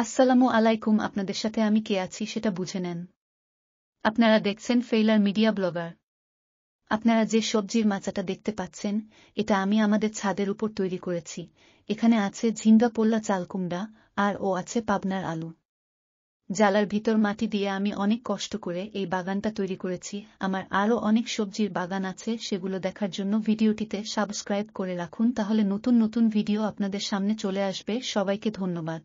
আসসালামু আলাইকুম আপনাদের সাথে আমি কে আছি সেটা বুঝে নেন আপনারা দেখছেন ফেইলার মিডিয়া ব্লগার আপনারা যে সবজির মাচাটা দেখতে পাচ্ছেন এটা আমি আমাদের ছাদের উপর তৈরি করেছি এখানে আছে ঝিঙ্গা পোল্লা চালকুমড়া আর ও আছে পাবনার আলু জালার ভিতর মাটি দিয়ে আমি অনেক কষ্ট করে এই বাগানটা তৈরি করেছি আমার আরও অনেক সবজির বাগান আছে সেগুলো দেখার জন্য ভিডিওটিতে সাবস্ক্রাইব করে রাখুন তাহলে নতুন নতুন ভিডিও আপনাদের সামনে চলে আসবে সবাইকে ধন্যবাদ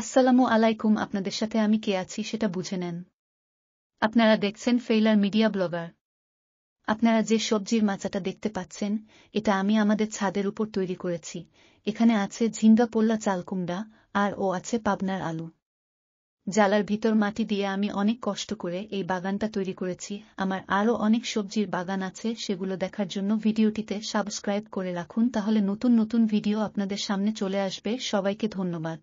আসসালামু আলাইকুম আপনাদের সাথে আমি কে আছি সেটা বুঝে নেন আপনারা দেখছেন ফেইলার মিডিয়া ব্লগার আপনারা যে সবজির মাচাটা দেখতে পাচ্ছেন এটা আমি আমাদের ছাদের উপর তৈরি করেছি এখানে আছে ঝিন্দা পোল্লা চালকুমড়া আর ও আছে পাবনার আলু জালার ভিতর মাটি দিয়ে আমি অনেক কষ্ট করে এই বাগানটা তৈরি করেছি আমার আরও অনেক সবজির বাগান আছে সেগুলো দেখার জন্য ভিডিওটিতে সাবস্ক্রাইব করে রাখুন তাহলে নতুন নতুন ভিডিও আপনাদের সামনে চলে আসবে সবাইকে ধন্যবাদ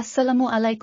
আসসালামু আলাইকুম